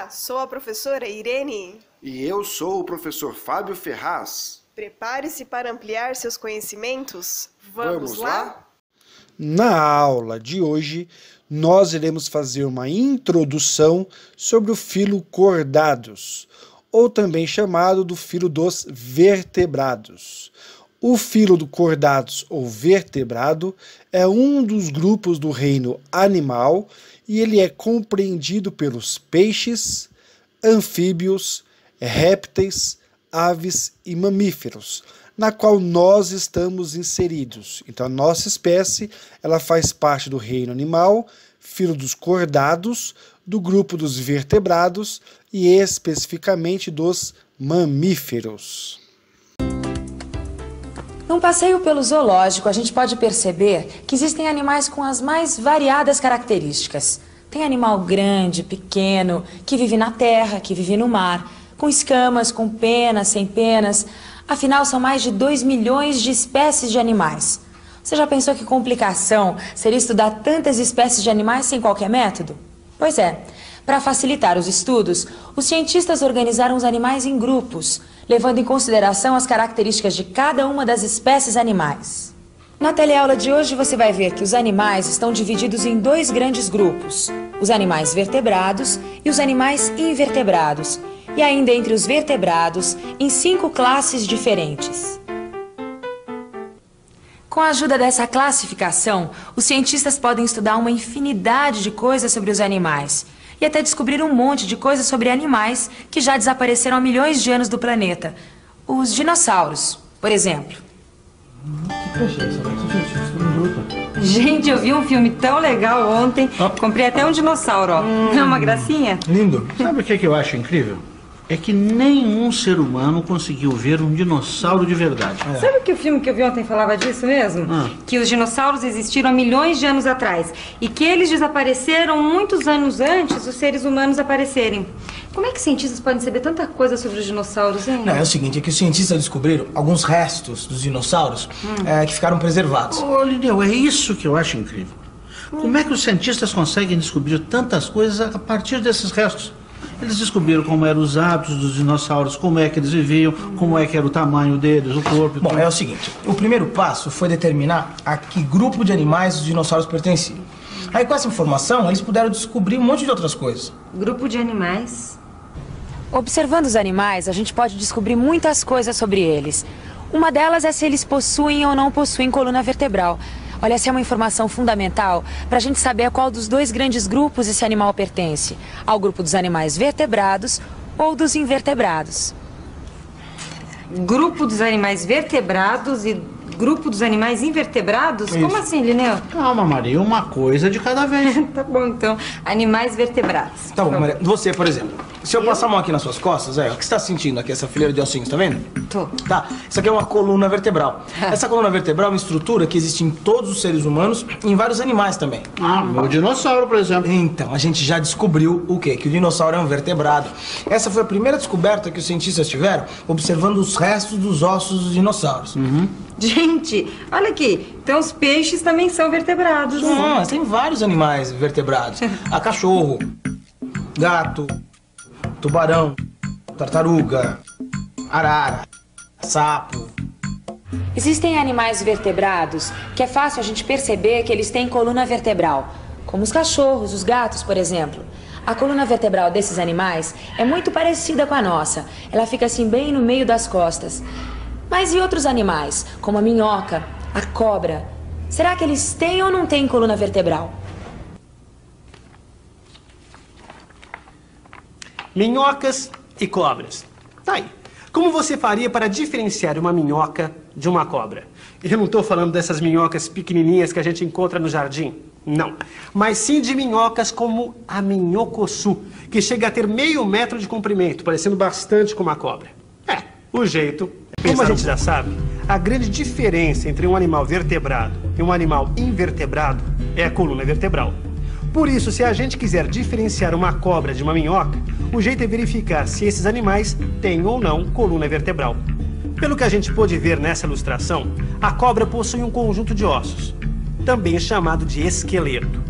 Olá, sou a professora Irene. E eu sou o professor Fábio Ferraz. Prepare-se para ampliar seus conhecimentos. Vamos, Vamos lá? lá? Na aula de hoje, nós iremos fazer uma introdução sobre o filo cordados, ou também chamado do filo dos vertebrados. O filo do cordados ou vertebrado é um dos grupos do reino animal e ele é compreendido pelos peixes, anfíbios, répteis, aves e mamíferos, na qual nós estamos inseridos. Então a nossa espécie, ela faz parte do reino animal, filo dos cordados, do grupo dos vertebrados e especificamente dos mamíferos. Num passeio pelo zoológico, a gente pode perceber que existem animais com as mais variadas características. Tem animal grande, pequeno, que vive na terra, que vive no mar, com escamas, com penas, sem penas. Afinal, são mais de 2 milhões de espécies de animais. Você já pensou que complicação seria estudar tantas espécies de animais sem qualquer método? Pois é. Para facilitar os estudos, os cientistas organizaram os animais em grupos, levando em consideração as características de cada uma das espécies animais. Na teleaula de hoje você vai ver que os animais estão divididos em dois grandes grupos: os animais vertebrados e os animais invertebrados, e ainda entre os vertebrados em cinco classes diferentes. Com a ajuda dessa classificação, os cientistas podem estudar uma infinidade de coisas sobre os animais e até descobrir um monte de coisas sobre animais que já desapareceram há milhões de anos do planeta. Os dinossauros, por exemplo. Gente, eu vi um filme tão legal ontem. Ah. Comprei até um dinossauro, ó. Hum. É uma gracinha? Lindo. Sabe o que é eu acho incrível? é que nenhum ser humano conseguiu ver um dinossauro de verdade. É. Sabe que o filme que eu vi ontem falava disso mesmo? Ah. Que os dinossauros existiram há milhões de anos atrás e que eles desapareceram muitos anos antes dos seres humanos aparecerem. Como é que cientistas podem saber tanta coisa sobre os dinossauros, hein? Não, é o seguinte, é que os cientistas descobriram alguns restos dos dinossauros hum. é, que ficaram preservados. Ô, Lideu, é isso que eu acho incrível. Hum. Como é que os cientistas conseguem descobrir tantas coisas a partir desses restos? Eles descobriram como eram os hábitos dos dinossauros, como é que eles viviam, como é que era o tamanho deles, o corpo. Bom, tudo. é o seguinte: o primeiro passo foi determinar a que grupo de animais os dinossauros pertenciam. Aí, com essa informação, eles puderam descobrir um monte de outras coisas. Grupo de animais? Observando os animais, a gente pode descobrir muitas coisas sobre eles. Uma delas é se eles possuem ou não possuem coluna vertebral. Olha, essa é uma informação fundamental para a gente saber a qual dos dois grandes grupos esse animal pertence: ao grupo dos animais vertebrados ou dos invertebrados. Grupo dos animais vertebrados e grupo dos animais invertebrados? Isso. Como assim, Lineu? Calma, Maria, uma coisa de cada vez. tá bom, então. Animais vertebrados. Tá bom, Maria. Você, por exemplo. Se eu, eu, passar a mão aqui nas suas costas, é, o que você tá sentindo aqui, essa fileira de ossinhos, tá vendo? Tô. Tá, isso aqui é uma coluna vertebral. essa coluna vertebral é uma estrutura que existe em todos os seres humanos e em vários animais também. Ah, o dinossauro, por exemplo. Então, a gente já descobriu o quê? Que o dinossauro é um vertebrado. Essa foi a primeira descoberta que os cientistas tiveram observando os restos dos ossos dos dinossauros. Uhum. Gente, olha aqui. Então os peixes também são vertebrados. Não, né? tem vários animais vertebrados. a cachorro, gato, tubarão, tartaruga, arara, sapo. Existem animais vertebrados que é fácil a gente perceber que eles têm coluna vertebral, como os cachorros, os gatos, por exemplo. A coluna vertebral desses animais é muito parecida com a nossa. Ela fica assim bem no meio das costas. Mas e outros animais, como a minhoca, a cobra? Será que eles têm ou não têm coluna vertebral? minhocas e cobras. Tá aí. Como você faria para diferenciar uma minhoca de uma cobra? Eu não estou falando dessas minhocas pequenininhas que a gente encontra no jardim, não. Mas sim de minhocas como a minhocossu, que chega a ter meio metro de comprimento, parecendo bastante com uma cobra. É, o jeito. Como a gente já sabe, a grande diferença entre um animal vertebrado e um animal invertebrado é a coluna vertebral. Por isso, se a gente quiser diferenciar uma cobra de uma minhoca, o jeito é verificar se esses animais têm ou não coluna vertebral. Pelo que a gente pôde ver nessa ilustração, a cobra possui um conjunto de ossos, também chamado de esqueleto.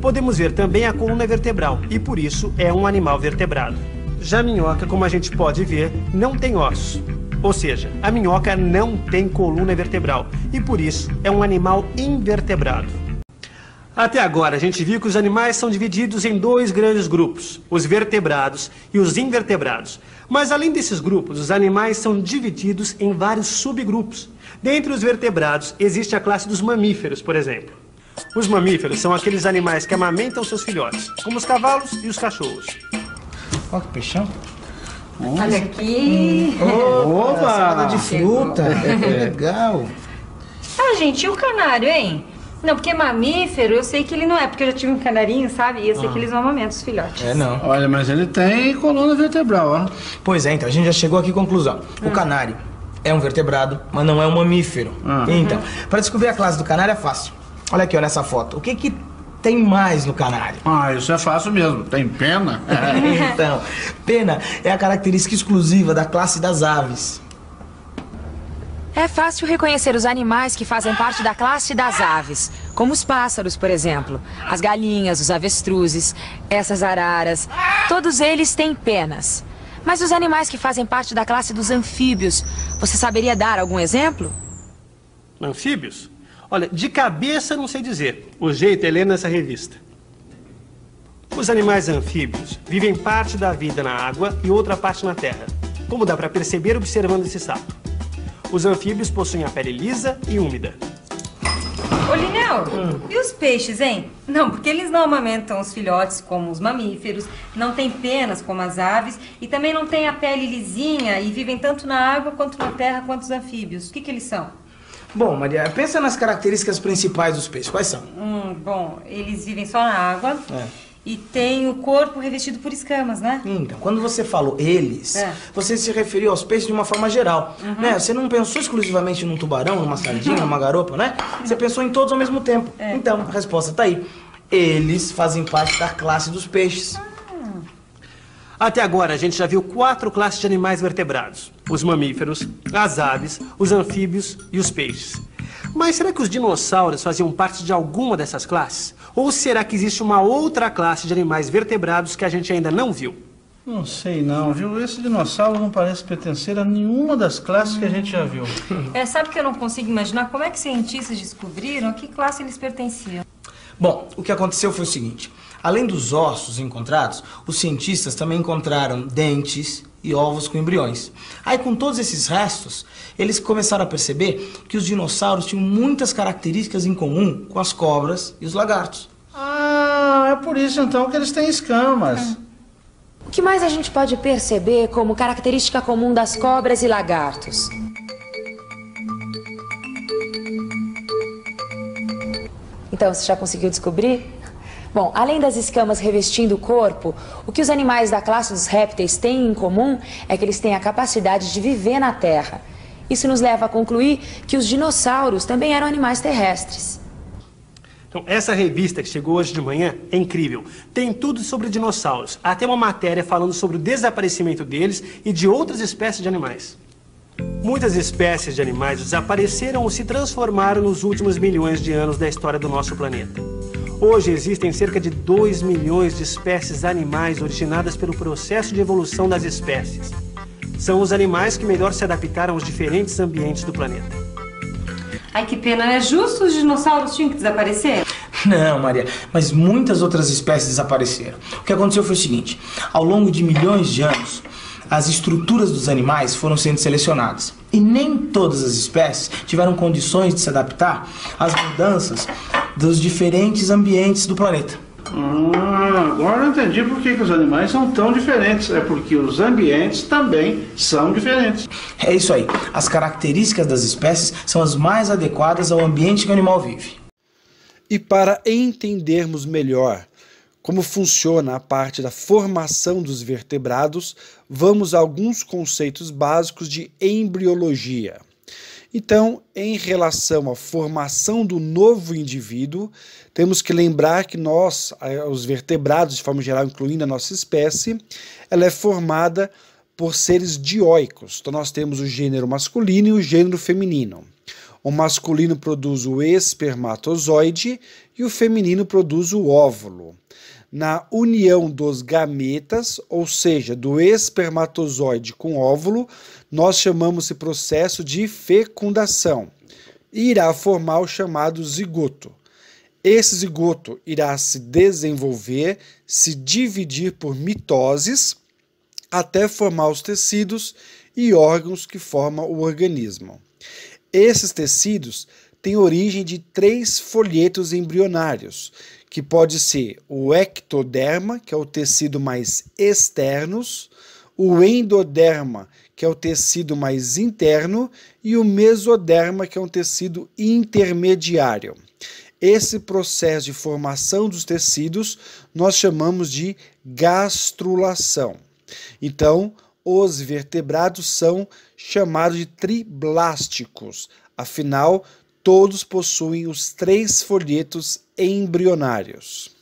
Podemos ver também a coluna vertebral e, por isso, é um animal vertebrado. Já a minhoca, como a gente pode ver, não tem ossos. Ou seja, a minhoca não tem coluna vertebral e, por isso, é um animal invertebrado. Até agora, a gente viu que os animais são divididos em dois grandes grupos, os vertebrados e os invertebrados. Mas além desses grupos, os animais são divididos em vários subgrupos. Dentre os vertebrados, existe a classe dos mamíferos, por exemplo. Os mamíferos são aqueles animais que amamentam seus filhotes, como os cavalos e os cachorros. Olha que peixão. Nossa. Olha aqui. Hum. Opa! Opa. de fruta. É legal. Ah, gente, e o canário, hein? Não, porque mamífero, eu sei que ele não é, porque eu já tive um canarinho, sabe? E eu sei ah. que eles vão amamentam os filhotes. É, não. Olha, mas ele tem coluna vertebral, ó. Pois é, então, a gente já chegou aqui à conclusão. O ah. canário é um vertebrado, mas não é um mamífero. Ah. Então, uhum. para descobrir a classe do canário é fácil. Olha aqui, olha essa foto. O que que tem mais no canário? Ah, isso é fácil mesmo. Tem pena? É. então, pena é a característica exclusiva da classe das aves. É fácil reconhecer os animais que fazem parte da classe das aves, como os pássaros, por exemplo, as galinhas, os avestruzes, essas araras. Todos eles têm penas. Mas os animais que fazem parte da classe dos anfíbios, você saberia dar algum exemplo? Anfíbios? Olha, de cabeça não sei dizer. O jeito é ler nessa revista. Os animais anfíbios vivem parte da vida na água e outra parte na terra, como dá para perceber observando esse sapo. Os anfíbios possuem a pele lisa e úmida. Ô, Linel, hum. e os peixes, hein? Não, porque eles não amamentam os filhotes como os mamíferos, não têm penas como as aves e também não têm a pele lisinha e vivem tanto na água quanto na terra quanto os anfíbios. O que, que eles são? Bom, Maria, pensa nas características principais dos peixes. Quais são? Hum, bom, eles vivem só na água. É e tem o corpo revestido por escamas, né? Então, quando você falou eles, é. você se referiu aos peixes de uma forma geral, uhum. né? Você não pensou exclusivamente num tubarão, numa sardinha, numa garopa, né? Você pensou em todos ao mesmo tempo. É. Então, a resposta tá aí. Eles fazem parte da classe dos peixes. Ah. Até agora, a gente já viu quatro classes de animais vertebrados: os mamíferos, as aves, os anfíbios e os peixes. Mas será que os dinossauros faziam parte de alguma dessas classes? Ou será que existe uma outra classe de animais vertebrados que a gente ainda não viu? Não sei não, viu? Esse dinossauro não parece pertencer a nenhuma das classes que a gente já viu. É, sabe que eu não consigo imaginar como é que cientistas descobriram a que classe eles pertenciam. Bom, o que aconteceu foi o seguinte. Além dos ossos encontrados, os cientistas também encontraram dentes e ovos com embriões. Aí com todos esses restos, eles começaram a perceber que os dinossauros tinham muitas características em comum com as cobras e os lagartos. Ah, é por isso então que eles têm escamas. É. O que mais a gente pode perceber como característica comum das cobras e lagartos? Então, você já conseguiu descobrir? Bom, além das escamas revestindo o corpo, o que os animais da classe dos répteis têm em comum é que eles têm a capacidade de viver na Terra. Isso nos leva a concluir que os dinossauros também eram animais terrestres. Então, essa revista que chegou hoje de manhã é incrível. Tem tudo sobre dinossauros. Até uma matéria falando sobre o desaparecimento deles e de outras espécies de animais. Muitas espécies de animais desapareceram ou se transformaram nos últimos milhões de anos da história do nosso planeta. Hoje existem cerca de 2 milhões de espécies animais originadas pelo processo de evolução das espécies são os animais que melhor se adaptaram aos diferentes ambientes do planeta. Ai, que pena, né? Justo os dinossauros tinham que desaparecer? Não, Maria, mas muitas outras espécies desapareceram. O que aconteceu foi o seguinte: ao longo de milhões de anos, as estruturas dos animais foram sendo selecionadas. E nem todas as espécies tiveram condições de se adaptar às mudanças dos diferentes ambientes do planeta. Ah, agora eu entendi por que, os animais são tão diferentes. É porque os ambientes também são diferentes. É isso aí. As características das espécies são as mais adequadas ao ambiente que o animal vive. E para entendermos melhor como funciona a parte da formação dos vertebrados, vamos a alguns conceitos básicos de embriologia. Então, em relação à formação do novo indivíduo, temos que lembrar que nós, os vertebrados, de forma geral, incluindo a nossa espécie, ela é formada por seres dioicos. Então, nós temos o gênero masculino e o gênero feminino. O masculino produz o espermatozoide e o feminino produz o óvulo na união dos gametas, ou seja, do espermatozoide com óvulo, nós chamamos esse processo de fecundação. Irá formar o chamado zigoto. Esse zigoto irá se desenvolver, se dividir por mitoses, até formar os tecidos e órgãos que formam o organismo. Esses tecidos têm origem de três folhetos embrionários, que pode ser o ectoderma, que é o tecido mais externos, o endoderma, que é o tecido mais interno, e o mesoderma, que é um tecido intermediário. Esse processo de formação dos tecidos nós chamamos de gastrulação. Então, os vertebrados são chamados de triblásticos. Afinal, todos possuem os três folhetos embrionários.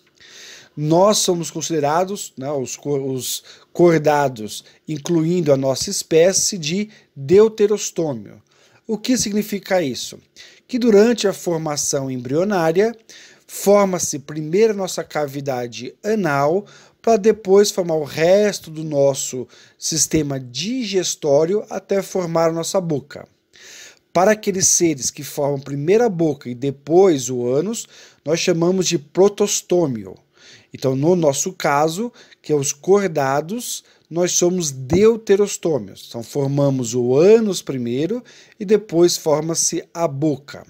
Nós somos considerados, né, os, os cordados, incluindo a nossa espécie, de deuterostômio. O que significa isso? Que durante a formação embrionária, forma-se primeiro a nossa cavidade anal, para depois formar o resto do nosso sistema digestório até formar a nossa boca. Para aqueles seres que formam primeiro a boca e depois o ânus, nós chamamos de protostômio. Então, no nosso caso, que é os cordados, nós somos deuterostômios. Então, formamos o ânus primeiro e depois forma-se a boca.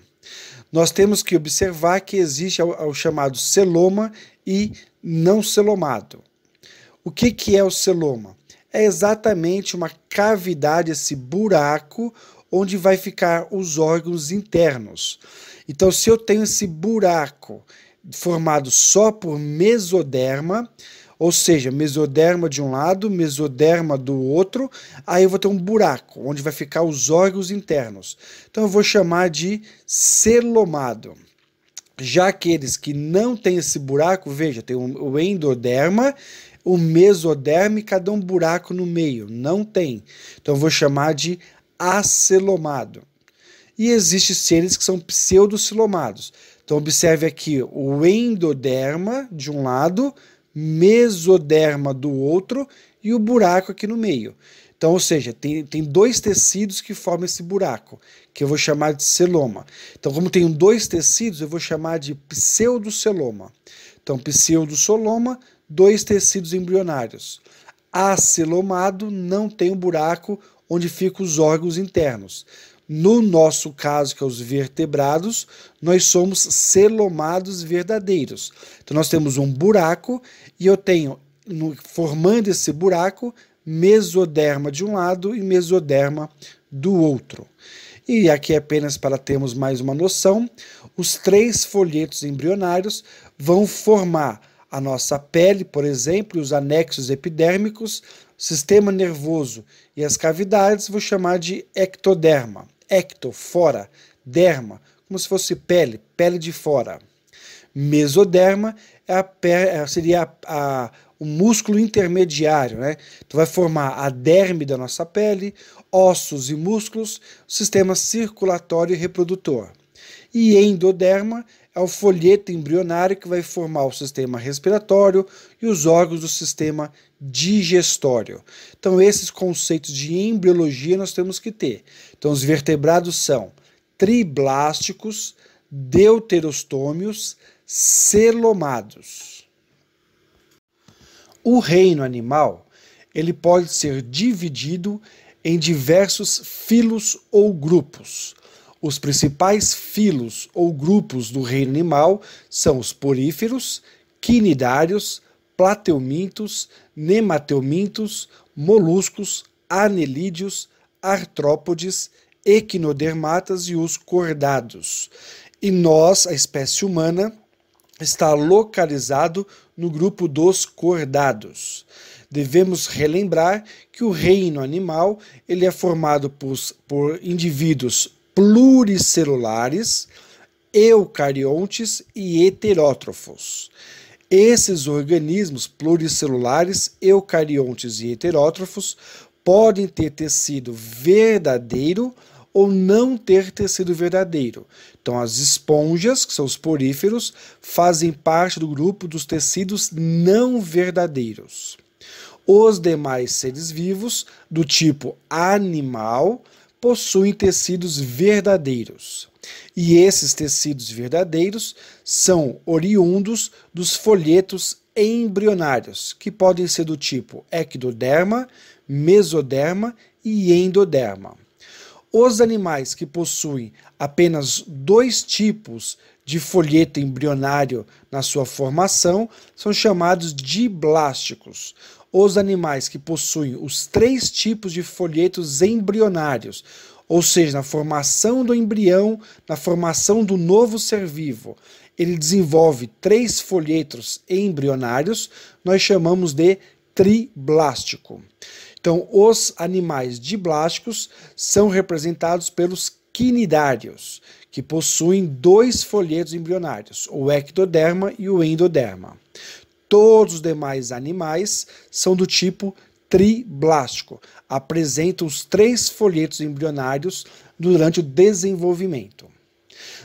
Nós temos que observar que existe o chamado celoma e não celomado. O que, que é o celoma? É exatamente uma cavidade, esse buraco, onde vai ficar os órgãos internos. Então, se eu tenho esse buraco formado só por mesoderma, ou seja, mesoderma de um lado, mesoderma do outro, aí eu vou ter um buraco onde vai ficar os órgãos internos. Então eu vou chamar de celomado. Já aqueles que não têm esse buraco, veja, tem o endoderma, o mesoderma e cada um buraco no meio, não tem. Então eu vou chamar de acelomado e existem seres que são pseudocilomados. Então observe aqui o endoderma de um lado, mesoderma do outro e o buraco aqui no meio. Então, ou seja, tem, tem dois tecidos que formam esse buraco, que eu vou chamar de celoma. Então, como tem dois tecidos, eu vou chamar de pseudoceloma. Então, pseudoceloma, dois tecidos embrionários. Acelomado não tem um buraco onde ficam os órgãos internos. No nosso caso, que é os vertebrados, nós somos celomados verdadeiros. Então nós temos um buraco e eu tenho, formando esse buraco, mesoderma de um lado e mesoderma do outro. E aqui apenas para termos mais uma noção, os três folhetos embrionários vão formar a nossa pele, por exemplo, os anexos epidérmicos, sistema nervoso e as cavidades, vou chamar de ectoderma ecto, fora, derma, como se fosse pele, pele de fora. Mesoderma é a, é, seria a, a, o músculo intermediário, né? Então vai formar a derme da nossa pele, ossos e músculos, sistema circulatório e reprodutor. E endoderma ao folheto embrionário que vai formar o sistema respiratório e os órgãos do sistema digestório. Então, esses conceitos de embriologia nós temos que ter. Então, os vertebrados são triblásticos, deuterostômios, celomados. O reino animal ele pode ser dividido em diversos filos ou grupos. Os principais filos ou grupos do reino animal são os poríferos, quinidários, plateumintos, nemateumintos, moluscos, anelídeos, artrópodes, equinodermatas e os cordados. E nós, a espécie humana, está localizado no grupo dos cordados. Devemos relembrar que o reino animal ele é formado por, por indivíduos pluricelulares, eucariontes e heterótrofos. Esses organismos pluricelulares, eucariontes e heterótrofos podem ter tecido verdadeiro ou não ter tecido verdadeiro. Então, as esponjas, que são os poríferos, fazem parte do grupo dos tecidos não verdadeiros. Os demais seres vivos, do tipo animal, possuem tecidos verdadeiros. E esses tecidos verdadeiros são oriundos dos folhetos embrionários, que podem ser do tipo ectoderma, mesoderma e endoderma. Os animais que possuem apenas dois tipos de folheto embrionário na sua formação são chamados de blásticos os animais que possuem os três tipos de folhetos embrionários, ou seja, na formação do embrião, na formação do novo ser vivo, ele desenvolve três folhetos embrionários, nós chamamos de triblástico. Então, os animais diblásticos são representados pelos quinidários, que possuem dois folhetos embrionários, o ectoderma e o endoderma. Todos os demais animais são do tipo triblástico, apresentam os três folhetos embrionários durante o desenvolvimento.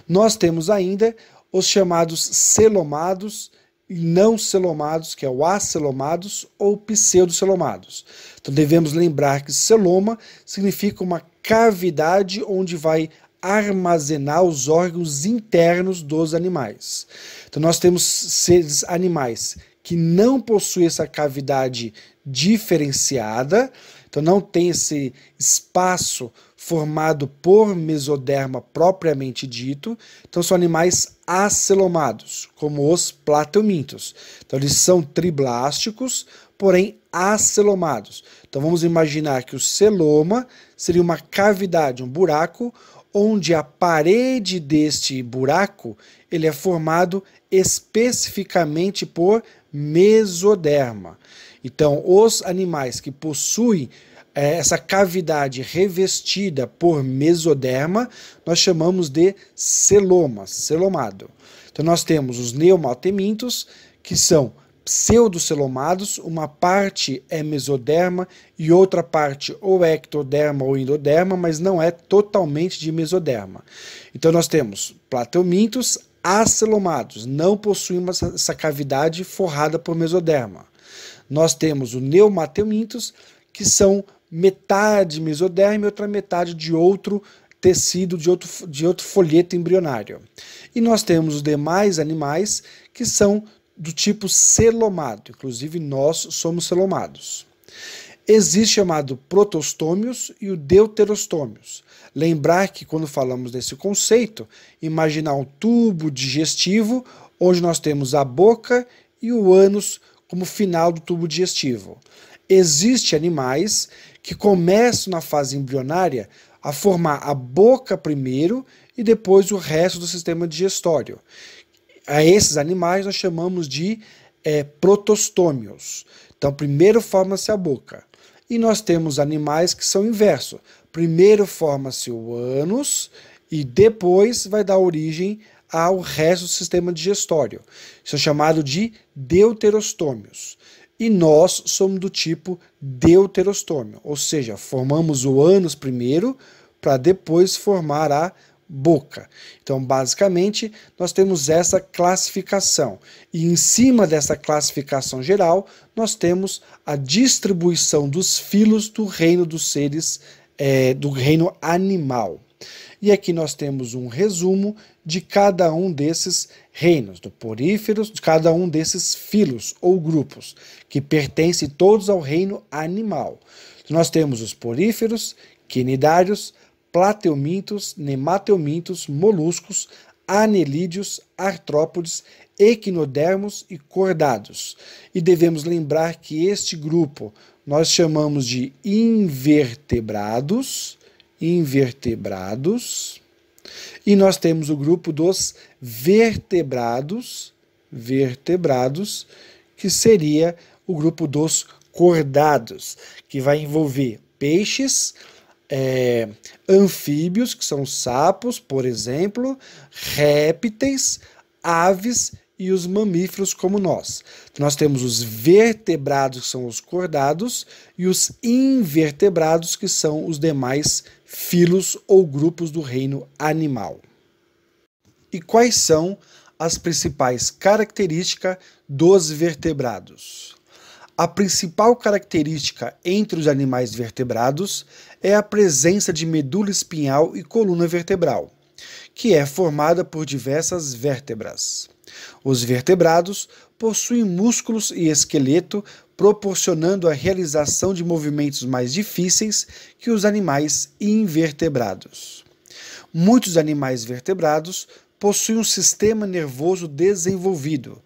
Nós temos ainda os chamados celomados e não celomados, que é o acelomados ou pseudocelomados. Então devemos lembrar que celoma significa uma cavidade onde vai armazenar os órgãos internos dos animais. Então nós temos seres animais que não possui essa cavidade diferenciada, então não tem esse espaço formado por mesoderma propriamente dito, então são animais acelomados, como os platelmintos. Então eles são triblásticos, porém acelomados. Então vamos imaginar que o celoma seria uma cavidade, um buraco, onde a parede deste buraco ele é formado especificamente por mesoderma. Então, os animais que possuem é, essa cavidade revestida por mesoderma, nós chamamos de celomas, celomado. Então, nós temos os neomaltemintos, que são pseudocelomados, uma parte é mesoderma e outra parte ou ectoderma ou endoderma, mas não é totalmente de mesoderma. Então nós temos plateomintos, acelomados, não possuem essa cavidade forrada por mesoderma. Nós temos o neumateumintos, que são metade mesoderma e outra metade de outro tecido, de outro, de outro folheto embrionário. E nós temos os demais animais que são do tipo celomado, inclusive nós somos celomados. Existe chamado protostômios e o deuterostômios. Lembrar que quando falamos desse conceito, imaginar um tubo digestivo onde nós temos a boca e o ânus como final do tubo digestivo. Existem animais que começam na fase embrionária a formar a boca primeiro e depois o resto do sistema digestório. A esses animais nós chamamos de é, protostômios. Então, primeiro forma-se a boca. E nós temos animais que são inverso. Primeiro forma-se o ânus e depois vai dar origem ao resto do sistema digestório. Isso é chamado de deuterostômios. E nós somos do tipo deuterostômio, ou seja, formamos o ânus primeiro para depois formar a boca. Então, basicamente, nós temos essa classificação. E em cima dessa classificação geral, nós temos a distribuição dos filos do reino dos seres é, do reino animal. E aqui nós temos um resumo de cada um desses reinos, do poríferos, de cada um desses filos ou grupos, que pertencem todos ao reino animal. Nós temos os poríferos, quinidários, plateomintos, nemateomintos, moluscos, anelídeos, artrópodes, equinodermos e cordados. E devemos lembrar que este grupo nós chamamos de invertebrados, invertebrados, e nós temos o grupo dos vertebrados, vertebrados, que seria o grupo dos cordados, que vai envolver peixes, é, anfíbios, que são sapos, por exemplo, répteis, aves e os mamíferos como nós. nós temos os vertebrados, que são os cordados, e os invertebrados, que são os demais filos ou grupos do reino animal. E quais são as principais características dos vertebrados? A principal característica entre os animais vertebrados é a presença de medula espinhal e coluna vertebral, que é formada por diversas vértebras. Os vertebrados possuem músculos e esqueleto, proporcionando a realização de movimentos mais difíceis que os animais invertebrados. Muitos animais vertebrados possuem um sistema nervoso desenvolvido,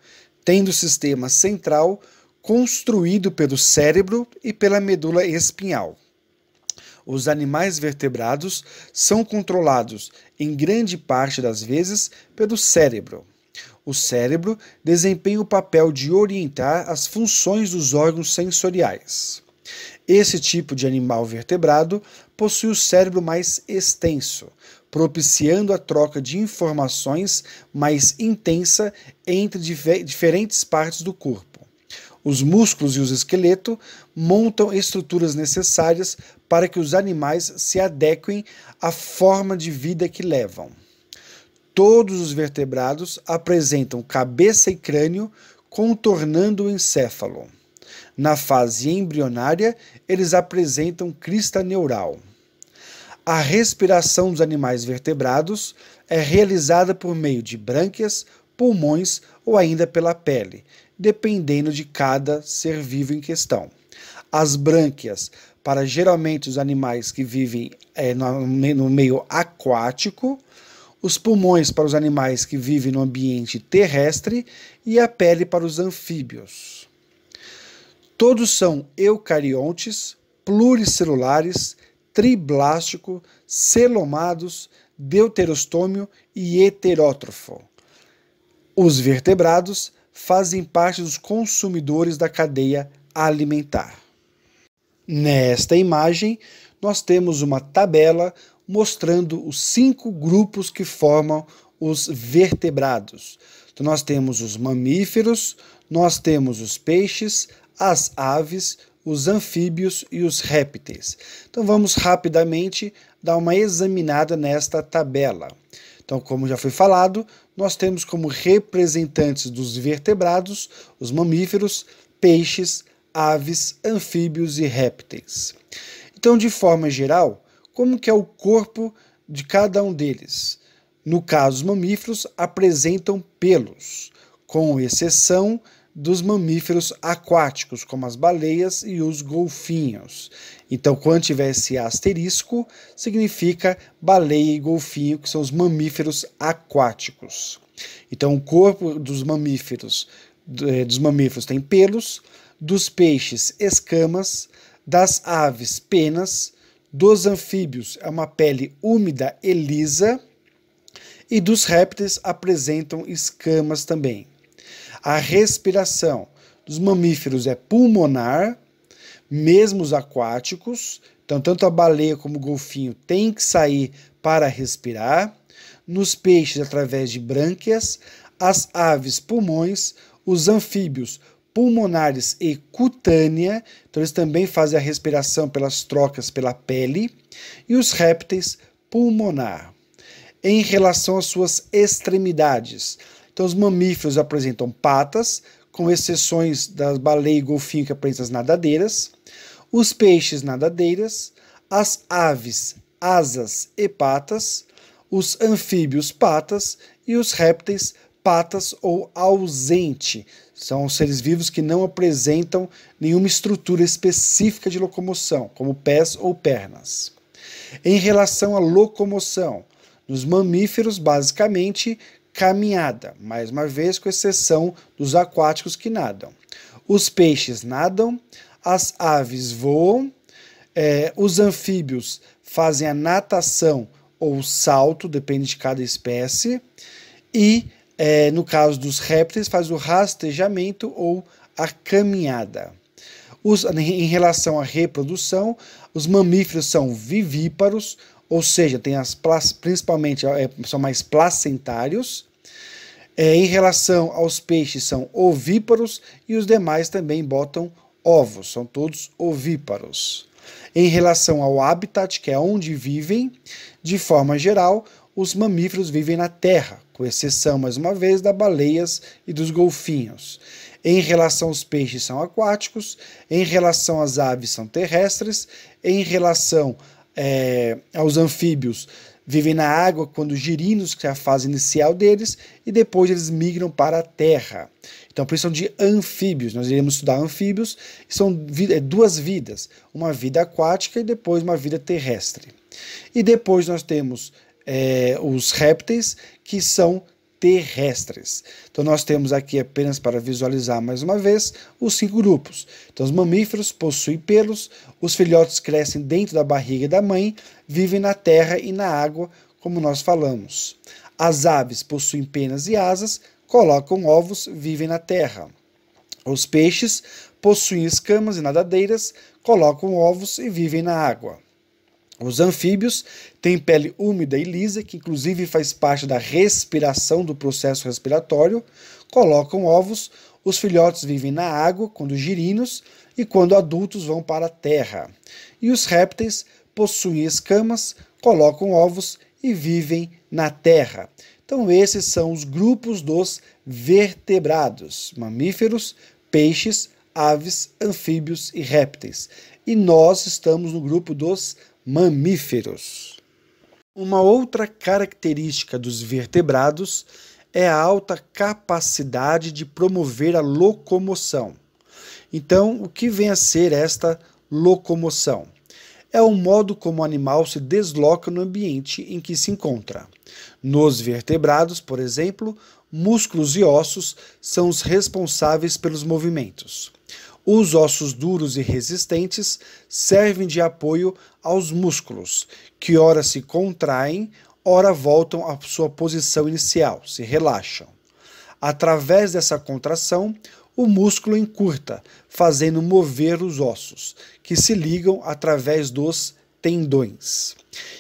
tendo o sistema central construído pelo cérebro e pela medula espinhal. Os animais vertebrados são controlados, em grande parte das vezes, pelo cérebro. O cérebro desempenha o papel de orientar as funções dos órgãos sensoriais. Esse tipo de animal vertebrado possui o cérebro mais extenso, propiciando a troca de informações mais intensa entre difer diferentes partes do corpo. Os músculos e os esqueleto montam estruturas necessárias para que os animais se adequem à forma de vida que levam. Todos os vertebrados apresentam cabeça e crânio contornando o encéfalo. Na fase embrionária, eles apresentam crista neural. A respiração dos animais vertebrados é realizada por meio de brânquias, pulmões ou ainda pela pele, dependendo de cada ser vivo em questão. As brânquias, para geralmente os animais que vivem é, no, no meio aquático, os pulmões para os animais que vivem no ambiente terrestre e a pele para os anfíbios. Todos são eucariontes, pluricelulares, triblástico, celomados, deuterostômio e heterótrofo. Os vertebrados fazem parte dos consumidores da cadeia alimentar. Nesta imagem, nós temos uma tabela mostrando os cinco grupos que formam os vertebrados. Então, nós temos os mamíferos, nós temos os peixes, as aves, os anfíbios e os répteis. Então, vamos rapidamente dar uma examinada nesta tabela. Então, como já foi falado, nós temos como representantes dos vertebrados os mamíferos, peixes, aves, anfíbios e répteis. Então, de forma geral, como que é o corpo de cada um deles. No caso, os mamíferos apresentam pelos, com exceção dos mamíferos aquáticos, como as baleias e os golfinhos. Então, quando tiver esse asterisco, significa baleia e golfinho, que são os mamíferos aquáticos. Então, o corpo dos mamíferos, eh, dos mamíferos tem pelos, dos peixes, escamas, das aves, penas, dos anfíbios, é uma pele úmida e lisa. E dos répteis, apresentam escamas também. A respiração dos mamíferos é pulmonar, mesmo os aquáticos. Então, tanto a baleia como o golfinho têm que sair para respirar. Nos peixes, através de brânquias. As aves, pulmões. Os anfíbios, pulmonares e cutânea, então eles também fazem a respiração pelas trocas pela pele, e os répteis pulmonar. Em relação às suas extremidades, então os mamíferos apresentam patas, com exceções das baleia e golfinho que apresentam as nadadeiras, os peixes nadadeiras, as aves asas e patas, os anfíbios patas e os répteis patas patas ou ausente. São seres vivos que não apresentam nenhuma estrutura específica de locomoção, como pés ou pernas. Em relação à locomoção, nos mamíferos, basicamente, caminhada, mais uma vez, com exceção dos aquáticos que nadam. Os peixes nadam, as aves voam, é, os anfíbios fazem a natação ou salto, depende de cada espécie, e é, no caso dos répteis, faz o rastejamento ou a caminhada. Os, em relação à reprodução, os mamíferos são vivíparos, ou seja, tem as principalmente é, são mais placentários. É, em relação aos peixes, são ovíparos e os demais também botam ovos, são todos ovíparos em relação ao habitat, que é onde vivem, de forma geral, os mamíferos vivem na terra, com exceção, mais uma vez, das baleias e dos golfinhos. Em relação aos peixes, são aquáticos, em relação às aves, são terrestres, em relação é, aos anfíbios, Vivem na água quando girinos, que é a fase inicial deles, e depois eles migram para a terra. Então, precisam de anfíbios. Nós iremos estudar anfíbios, são é, duas vidas: uma vida aquática e depois uma vida terrestre. E depois nós temos é, os répteis, que são terrestres. Então, nós temos aqui apenas para visualizar mais uma vez os cinco grupos. Então, os mamíferos possuem pelos, os filhotes crescem dentro da barriga da mãe, vivem na terra e na água, como nós falamos. As aves possuem penas e asas, colocam ovos, vivem na terra. Os peixes possuem escamas e nadadeiras, colocam ovos e vivem na água. Os anfíbios têm pele úmida e lisa, que inclusive faz parte da respiração do processo respiratório, colocam ovos, os filhotes vivem na água quando girinos e quando adultos vão para a terra. E os répteis possuem escamas, colocam ovos e vivem na terra. Então, esses são os grupos dos vertebrados: mamíferos, peixes, aves, anfíbios e répteis. E nós estamos no grupo dos mamíferos. Uma outra característica dos vertebrados é a alta capacidade de promover a locomoção. Então, o que vem a ser esta locomoção? É o modo como o animal se desloca no ambiente em que se encontra. Nos vertebrados, por exemplo, músculos e ossos são os responsáveis pelos movimentos. Os ossos duros e resistentes servem de apoio aos músculos, que ora se contraem, ora voltam à sua posição inicial, se relaxam. Através dessa contração, o músculo encurta, fazendo mover os ossos, que se ligam através dos tendões.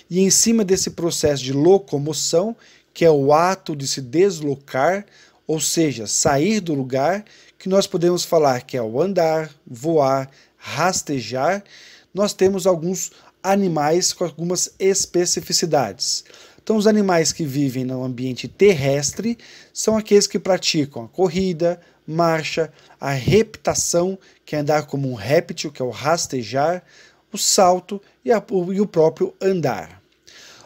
E em cima desse processo de locomoção, que é o ato de se deslocar, ou seja, sair do lugar, que nós podemos falar que é o andar, voar, rastejar, nós temos alguns animais com algumas especificidades. Então, os animais que vivem no ambiente terrestre são aqueles que praticam a corrida, marcha, a reptação, que é andar como um réptil, que é o rastejar, o salto e, a, o, e o próprio andar.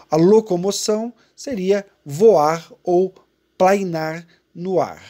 A locomoção seria voar ou planar, no ar.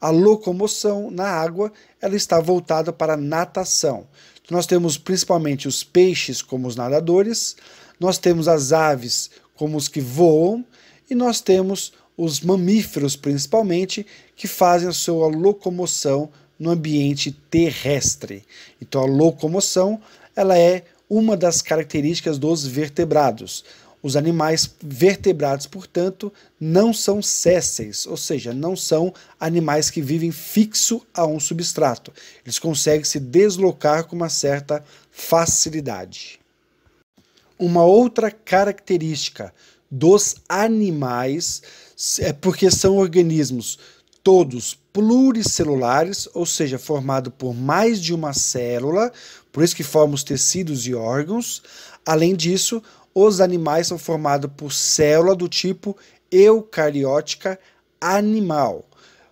A locomoção na água ela está voltada para a natação. Então, nós temos principalmente os peixes como os nadadores, nós temos as aves como os que voam e nós temos os mamíferos principalmente que fazem a sua locomoção no ambiente terrestre. Então a locomoção ela é uma das características dos vertebrados. Os animais vertebrados, portanto, não são sésseis, ou seja, não são animais que vivem fixo a um substrato. Eles conseguem se deslocar com uma certa facilidade. Uma outra característica dos animais é porque são organismos todos pluricelulares, ou seja, formado por mais de uma célula, por isso que formam os tecidos e órgãos. Além disso, os animais são formados por célula do tipo eucariótica animal.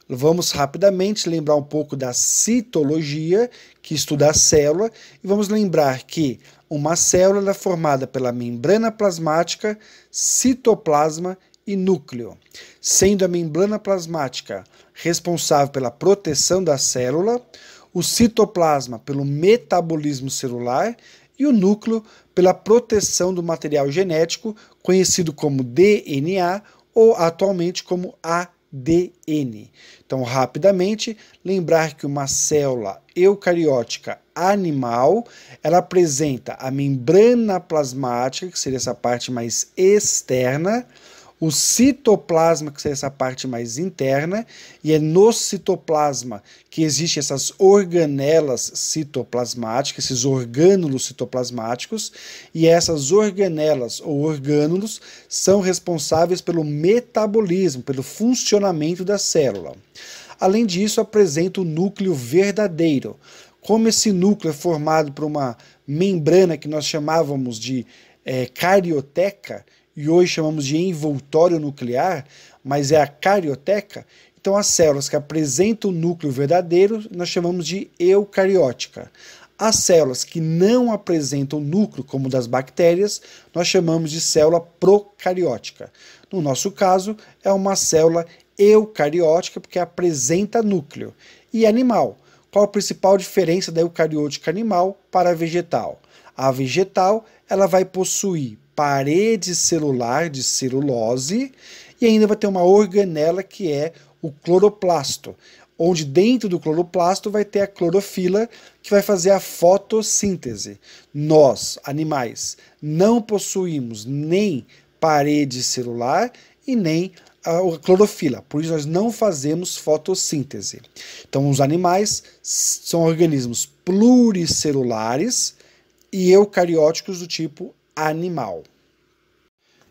Vamos rapidamente lembrar um pouco da citologia, que estuda a célula, e vamos lembrar que uma célula é formada pela membrana plasmática, citoplasma e núcleo, sendo a membrana plasmática responsável pela proteção da célula, o citoplasma pelo metabolismo celular e o núcleo pela proteção do material genético, conhecido como DNA ou atualmente como ADN. Então, rapidamente, lembrar que uma célula eucariótica animal, ela apresenta a membrana plasmática, que seria essa parte mais externa, o citoplasma, que é essa parte mais interna, e é no citoplasma que existem essas organelas citoplasmáticas, esses orgânulos citoplasmáticos, e essas organelas ou orgânulos são responsáveis pelo metabolismo, pelo funcionamento da célula. Além disso, apresenta o núcleo verdadeiro. Como esse núcleo é formado por uma membrana que nós chamávamos de é, carioteca, e hoje chamamos de envoltório nuclear, mas é a carioteca, então as células que apresentam o núcleo verdadeiro nós chamamos de eucariótica. As células que não apresentam núcleo, como das bactérias, nós chamamos de célula procariótica. No nosso caso, é uma célula eucariótica porque apresenta núcleo. E animal? Qual a principal diferença da eucariótica animal para a vegetal? A vegetal ela vai possuir parede celular de celulose e ainda vai ter uma organela que é o cloroplasto, onde dentro do cloroplasto vai ter a clorofila que vai fazer a fotossíntese. Nós, animais, não possuímos nem parede celular e nem a clorofila, por isso nós não fazemos fotossíntese. Então, os animais são organismos pluricelulares e eucarióticos do tipo animal.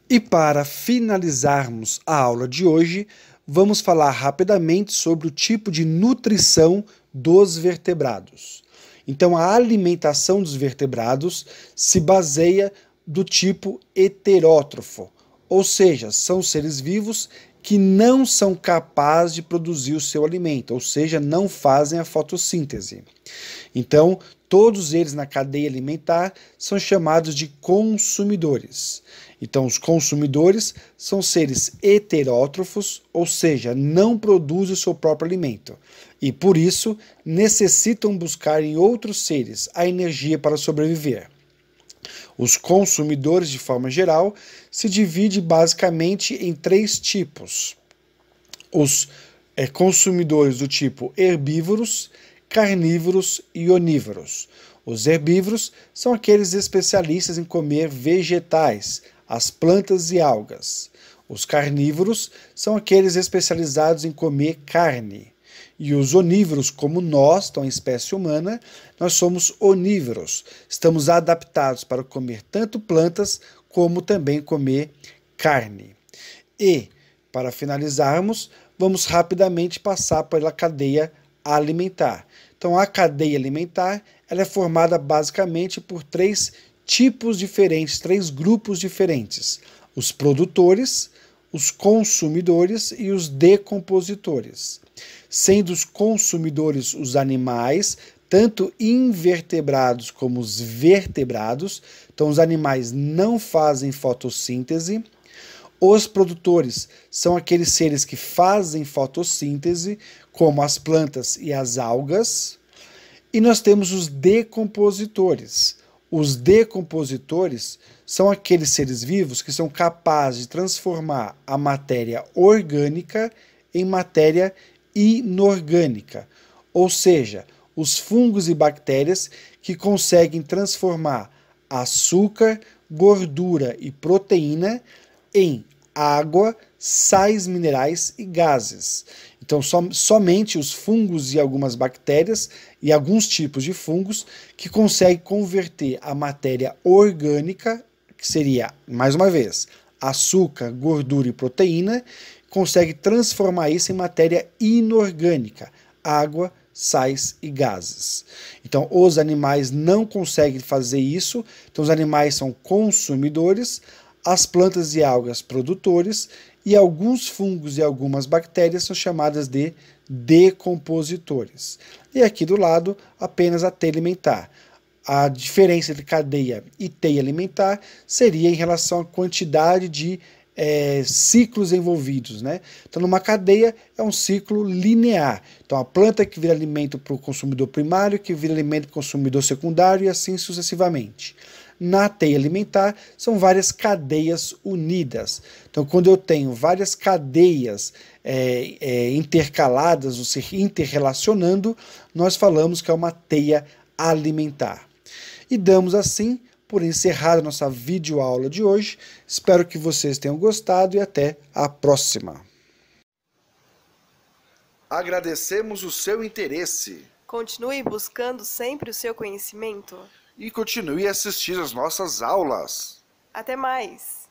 E para finalizarmos a aula de hoje, vamos falar rapidamente sobre o tipo de nutrição dos vertebrados. Então, a alimentação dos vertebrados se baseia do tipo heterótrofo, ou seja, são seres vivos que não são capazes de produzir o seu alimento, ou seja, não fazem a fotossíntese. Então, todos eles na cadeia alimentar são chamados de consumidores. Então, os consumidores são seres heterótrofos, ou seja, não produzem o seu próprio alimento e, por isso, necessitam buscar em outros seres a energia para sobreviver. Os consumidores, de forma geral, se divide basicamente em três tipos: os é, consumidores do tipo herbívoros, carnívoros e onívoros. Os herbívoros são aqueles especialistas em comer vegetais, as plantas e algas. Os carnívoros são aqueles especializados em comer carne e os onívoros, como nós, então a espécie humana, nós somos onívoros. Estamos adaptados para comer tanto plantas como também comer carne. E, para finalizarmos, vamos rapidamente passar pela cadeia alimentar. Então, a cadeia alimentar ela é formada basicamente por três tipos diferentes, três grupos diferentes: os produtores, os consumidores e os decompositores sendo os consumidores os animais, tanto invertebrados como os vertebrados. Então, os animais não fazem fotossíntese. Os produtores são aqueles seres que fazem fotossíntese, como as plantas e as algas. E nós temos os decompositores. Os decompositores são aqueles seres vivos que são capazes de transformar a matéria orgânica em matéria inorgânica, ou seja, os fungos e bactérias que conseguem transformar açúcar, gordura e proteína em água, sais minerais e gases. Então, som, somente os fungos e algumas bactérias e alguns tipos de fungos que conseguem converter a matéria orgânica, que seria, mais uma vez, açúcar, gordura e proteína, consegue transformar isso em matéria inorgânica, água, sais e gases. Então, os animais não conseguem fazer isso, então, os animais são consumidores, as plantas e algas produtores, e alguns fungos e algumas bactérias são chamadas de decompositores. E aqui do lado, apenas a teia alimentar. A diferença entre cadeia e teia alimentar seria em relação à quantidade de é, ciclos envolvidos. Né? Então, numa cadeia, é um ciclo linear. Então, a planta que vira alimento para o consumidor primário, que vira alimento para o consumidor secundário e assim sucessivamente. Na teia alimentar, são várias cadeias unidas. Então, quando eu tenho várias cadeias é, é, intercaladas ou se interrelacionando, nós falamos que é uma teia alimentar. E damos assim por encerrar a nossa videoaula de hoje. Espero que vocês tenham gostado e até a próxima. Agradecemos o seu interesse. Continue buscando sempre o seu conhecimento. E continue assistindo as nossas aulas. Até mais!